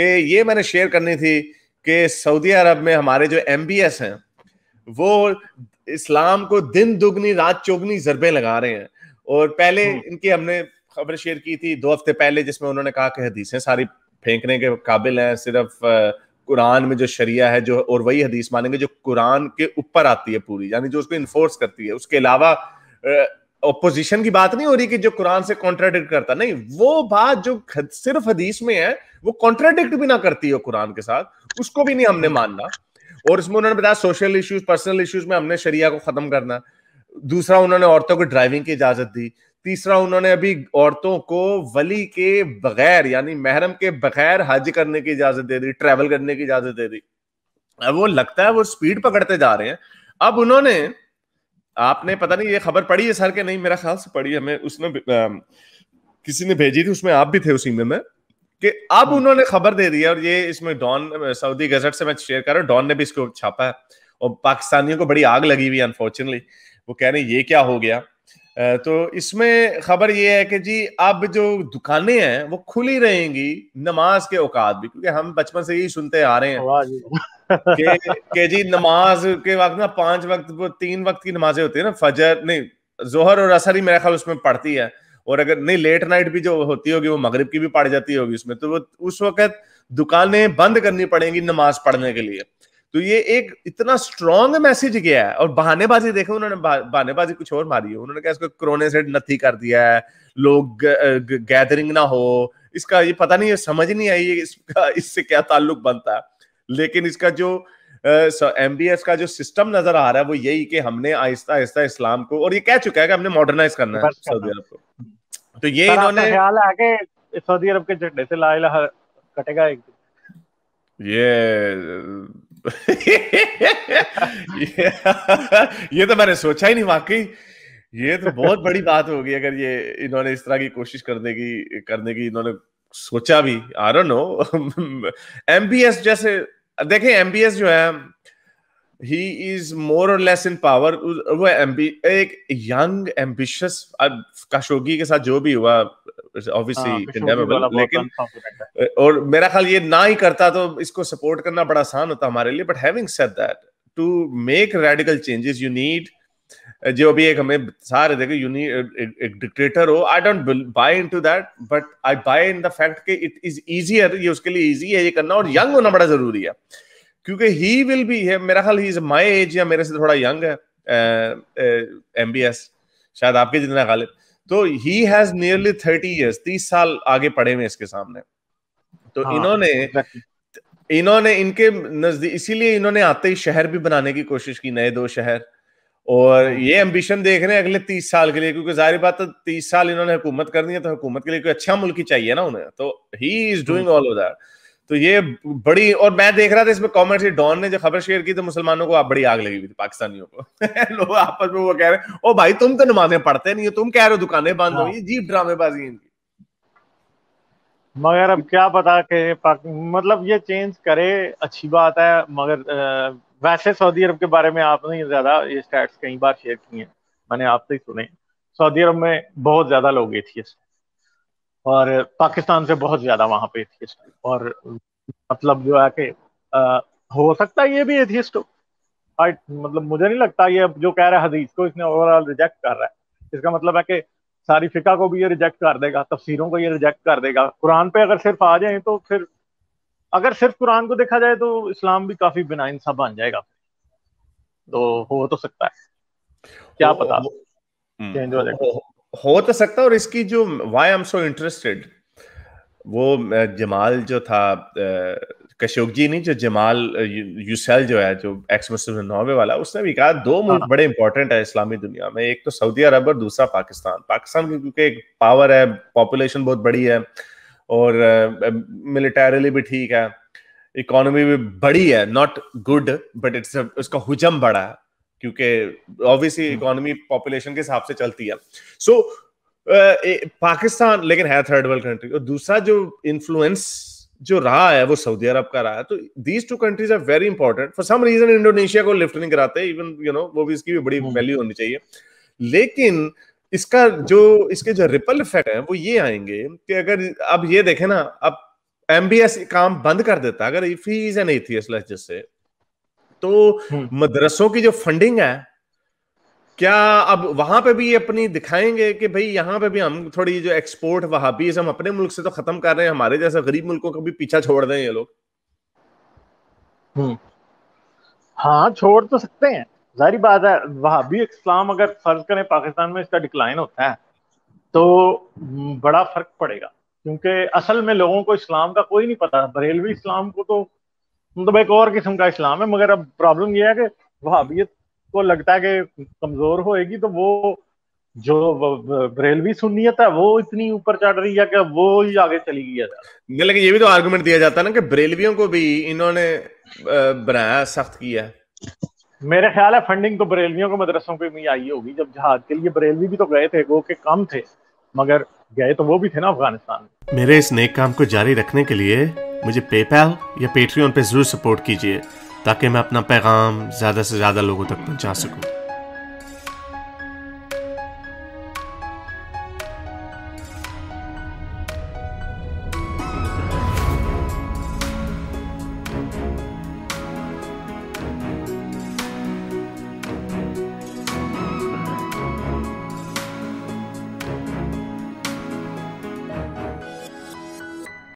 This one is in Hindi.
कि ये मैंने शेयर करनी थी कि सऊदी अरब में हमारे जो एम हैं वो इस्लाम को दिन दुगनी रात चौगनी जरबे लगा रहे हैं और पहले हम्म। इनकी हमने खबर शेयर की थी दो हफ्ते पहले जिसमें उन्होंने कहा कि हदीसें सारी फेंकने के काबिल हैं सिर्फ कुरान में जो शरिया है जो और वही हदीस मानेंगे जो कुरान के ऊपर आती है पूरी यानी जो उसको इन्फोर्स करती है उसके अलावा ओपोजिशन की बात नहीं हो रही कि जो कुरान से कॉन्ट्राडिक्ट करता नहीं वो बात जो सिर्फ हदीस में है वो कॉन्ट्राडिक्ट भी ना करती हो कुरान के साथ उसको भी नहीं हमने मानना और इसमें उन्होंने बताया सोशल इश्यूज पर्सनल इश्यूज में हमने शरिया को खत्म करना दूसरा उन्होंने औरतों को ड्राइविंग की इजाजत दी तीसरा उन्होंने अभी औरतों को वली के बगैर यानी महरम के बगैर हज करने की इजाजत दे दी ट्रेवल करने की इजाजत दे दी अब वो लगता है वो स्पीड पकड़ते जा रहे हैं अब उन्होंने आपने पता नहीं ये खबर पढ़ी है सर के नहीं मेरा ख्याल से पढ़ी है मैं उसमें किसी ने भेजी थी उसमें आप भी थे उसी में मैं कि अब हाँ। उन्होंने खबर दे दी है और ये इसमें डॉन सऊदी गजट से मैं शेयर कर रहा हूँ डॉन ने भी इसको छापा है और पाकिस्तानियों को बड़ी आग लगी हुई अनफॉर्चुनेटली वो कह रहे हैं ये क्या हो गया तो इसमें खबर ये है कि जी अब जो दुकानें हैं वो खुली रहेंगी नमाज के औकात भी क्योंकि हम बचपन से यही सुनते आ रहे हैं के, के जी नमाज के वक्त ना पांच वक्त वो तीन वक्त की नमाजें होती है ना फजर नहीं जोहर और असर ही मेरा ख्याल उसमें पड़ती है और अगर नहीं लेट नाइट भी जो होती होगी वो मगरिब की भी पड़ जाती होगी उसमें तो वो उस वक्त दुकानें बंद करनी पड़ेंगी नमाज पढ़ने के लिए तो ये एक इतना स्ट्रॉन्ग मैसेज गया है और बहानेबाजी देखो उन्होंने बहानेबाजी कुछ और मारी है उन्होंने कहा इसको कोरोना से नथी कर दिया है लोग गैदरिंग ना हो इसका ये पता नहीं ये समझ नहीं आई इसका इससे क्या ताल्लुक बनता है लेकिन इसका जो एम बी एस का जो सिस्टम नजर आ रहा है वो यही कि हमने आहिस्ता आहिस्ता इस्लाम को और ये कह चुका है कि हमने मॉडर्नाइज करना है सऊदी अरब को तो ये इन्होंने ख्याल है कि सऊदी अरब के झंडे से ला इलाहा कटेगा एक ये ये तो मैंने सोचा ही नहीं वाकई ये तो बहुत बड़ी बात होगी अगर ये इन्होंने इस तरह की कोशिश करने की करने की इन्होंने सोचा भी नो एम नो एस जैसे देखें एमबीएस जो है ही इज मोर और लेस इन पावर वो एम्बी एक यंग एम्बिशियस अब काशोगी के साथ जो भी हुआ ऑब्वियसली हाँ, लेकिन और मेरा ख्याल ये ना ही करता तो इसको सपोर्ट करना बड़ा आसान होता हमारे लिए but having said that to make radical changes you need जो भी एक हमें सारे देखो यूनि एक डिक्टेटर हो I don't buy into that but I buy in the fact कि इट इज इजीियर ये उसके लिए इजी है ये करना और यंग होना बड़ा जरूरी है क्योंकि ही विल बी है मेरा ख्याल ही इज माय एज या मेरे से थोड़ा यंग है एमबीएस शायद आपके जितना खाले तो he has nearly thirty years तीस साल आगे पड़े हुए इसके सामने तो हाँ, इन्होंने इन्होंने इनके नजदीक इसीलिए इन्होंने आते ही शहर भी बनाने की कोशिश की नए दो शहर और ये एम्बिशन देख रहे हैं अगले तीस साल के लिए क्योंकि जाहिर बात है तीस साल इन्होंने हुकूमत करनी है तो हुकूमत के लिए कोई अच्छा मुल्क ही चाहिए ना उन्हें तो he is doing all over तो ये बड़ी और मैं देख रहा था इसमें कॉमेंट से डॉन ने जो खबर शेयर की तो मुसलमानों को आप बड़ी आग लगी हुई थी पाकिस्तानियों को लोग आपस में वो कह रहे हैं ओ भाई तुम तो नमाजें पढ़ते नहीं हो तुम कह रहे हो दुकानें बंद हो हाँ। ये जीप ड्रामेबाजी इनकी मगर अब क्या पता कि मतलब ये चेंज करे अच्छी बात है मगर आ... वैसे सऊदी अरब के बारे में आपने ज्यादा ये स्टैट्स कई बार शेयर किए हैं मैंने आपसे ही सुने सऊदी अरब में बहुत ज्यादा लोग एथियस्ट और पाकिस्तान से बहुत ज्यादा वहां पे एथियस्ट और मतलब जो है कि हो सकता है ये भी एथियस्ट हो आई मतलब मुझे नहीं लगता ये जो कह रहा है हदीस को इसने ओवरऑल रिजेक्ट कर रहा है इसका मतलब है कि सारी फिका को भी ये रिजेक्ट कर देगा तफसीरों को ये रिजेक्ट कर देगा कुरान पे अगर सिर्फ आ जाए तो फिर अगर सिर्फ कुरान को देखा जाए तो इस्लाम भी काफी बिनाइन सा बन जाएगा तो हो तो सकता है क्या पता हम्म। चेंज हो जाएगा हो तो सकता है और इसकी जो वाई एम सो इंटरेस्टेड वो जमाल जो था कशोक जी नहीं जो जमाल यूसेल जो है जो एक्स मुस्लिम नौवे वाला उसने भी कहा दो मुल्क हाँ। बड़े इंपॉर्टेंट है इस्लामी दुनिया में एक तो सऊदी अरब और दूसरा पाकिस्तान पाकिस्तान क्योंकि एक पावर है पॉपुलेशन बहुत बड़ी है और मिलिटरली भी ठीक है इकोनॉमी भी बड़ी है नॉट गुड बट इट्स उसका हुजम बड़ा है क्योंकि ऑब्वियसली इकोनॉमी पॉपुलेशन के हिसाब से चलती है सो so, पाकिस्तान लेकिन है थर्ड वर्ल्ड कंट्री और दूसरा जो इन्फ्लुएंस जो रहा है वो सऊदी अरब का रहा है तो these two countries are very important for some reason Indonesia को लिफ्ट नहीं कराते इवन यू नो वो भी इसकी भी बड़ी वैल्यू हम्म। होनी चाहिए लेकिन uh, इसका जो इसके जो रिपल इफेक्ट है वो ये आएंगे कि अगर अब ये देखे ना अब एम काम बंद कर देता अगर if he is an atheist जिससे से तो हम्म। मदरसों की जो फंडिंग है क्या अब वहां पे भी अपनी दिखाएंगे कि भाई यहाँ पे भी हम थोड़ी जो एक्सपोर्ट वहाबीज हम अपने मुल्क से तो खत्म कर रहे हैं हमारे जैसे गरीब मुल्कों को भी पीछा छोड़ दें ये लोग हम्म। हाँ छोड़ तो सकते हैं जारी बात है वहाबी इस्लाम अगर फर्ज करें पाकिस्तान में इसका डिक्लाइन होता है तो बड़ा फर्क पड़ेगा क्योंकि असल में लोगों को इस्लाम का कोई नहीं पता बरेलवी इस्लाम को तो मतलब एक और किस्म का इस्लाम है मगर अब प्रॉब्लम यह है कि वहाबियत को लगता है कि कमजोर होएगी तो वो जो बरेलवी सुनियत है वो इतनी ऊपर चढ़ रही है कि वो ही आगे चली गई है लेकिन ये भी तो आर्गुमेंट दिया जाता है ना कि बरेलवियों को भी इन्होंने बनाया सख्त किया है मेरे ख्याल है फंडिंग तो बरेलवियों को मदरसों पे भी आई होगी जब जहाज के लिए बरेलवी भी तो गए थे गो के कम थे मगर गए तो वो भी थे ना अफगानिस्तान में मेरे इस नेक काम को जारी रखने के लिए मुझे पेपैल या पेट्रियन पे जरूर सपोर्ट कीजिए ताकि मैं अपना पैगाम ज्यादा से ज्यादा लोगों तक पहुंचा सकूं